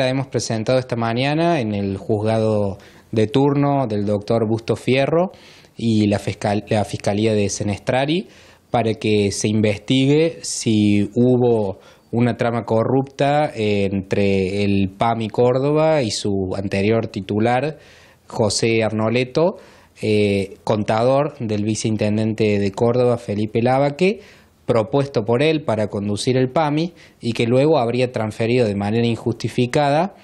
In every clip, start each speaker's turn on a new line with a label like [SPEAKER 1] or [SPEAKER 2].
[SPEAKER 1] La hemos presentado esta mañana en el juzgado de turno del doctor Busto Fierro y la, Fiscalía de Senestrari para que se investigue si hubo una trama corrupta entre el PAMI Córdoba y su anterior titular, José Arnoleto, eh, contador del viceintendente de Córdoba, Felipe Lavaque, propuesto por él para conducir el PAMI y que luego habría transferido de manera injustificada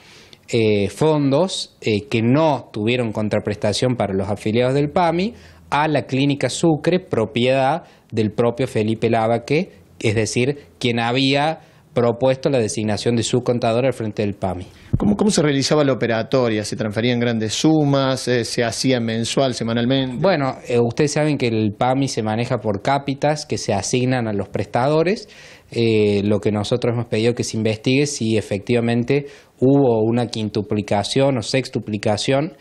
[SPEAKER 1] eh, fondos eh, que no tuvieron contraprestación para los afiliados del PAMI a la clínica Sucre, propiedad del propio Felipe Lavaque, es decir, quien había propuesto la designación de su contador al frente del PAMI.
[SPEAKER 2] ¿Cómo, se realizaba la operatoria? ¿Se transferían grandes sumas? Eh, ¿Se hacía mensual,
[SPEAKER 1] semanalmente? Bueno, eh, ustedes saben que el PAMI se maneja por cápitas que se asignan a los prestadores. Eh, lo que nosotros hemos pedido que se investigue si efectivamente hubo una quintuplicación o sextuplicación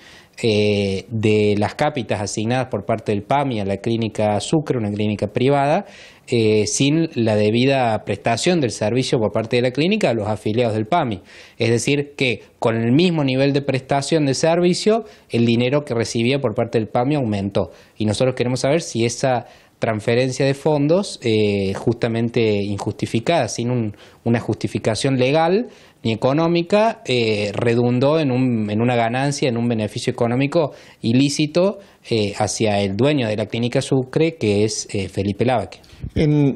[SPEAKER 1] eh, de las cápitas asignadas por parte del PAMI a la clínica Sucre, una clínica privada, eh, sin la debida prestación del servicio por parte de la clínica a los afiliados del PAMI. Es decir, que con el mismo nivel de prestación de servicio, el dinero que recibía por parte del PAMI aumentó. Y nosotros queremos saber si esa transferencia de fondos eh, justamente injustificada, sin una justificación legal, económica, eh, redundó en, un, en, una ganancia, en un beneficio económico ilícito eh, hacia el dueño de la clínica Sucre, que es eh, Felipe Lavaque.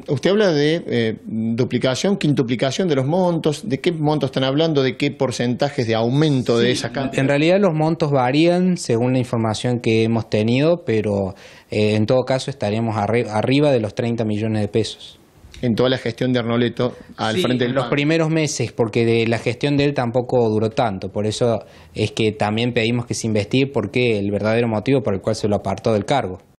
[SPEAKER 1] usted habla
[SPEAKER 2] de duplicación, quintuplicación de los montos. ¿De qué montos están hablando? ¿De qué porcentajes
[SPEAKER 1] de aumento de esa cantidad? En realidad los montos varían según la información que hemos tenido, pero en todo caso estaríamos arriba de los 30 millones de pesos en toda la gestión de Arnoleto al frente los primeros meses, porque de la gestión de él tampoco duró tanto, por eso es que también pedimos que se investigue porque el verdadero motivo por el cual se lo apartó del cargo.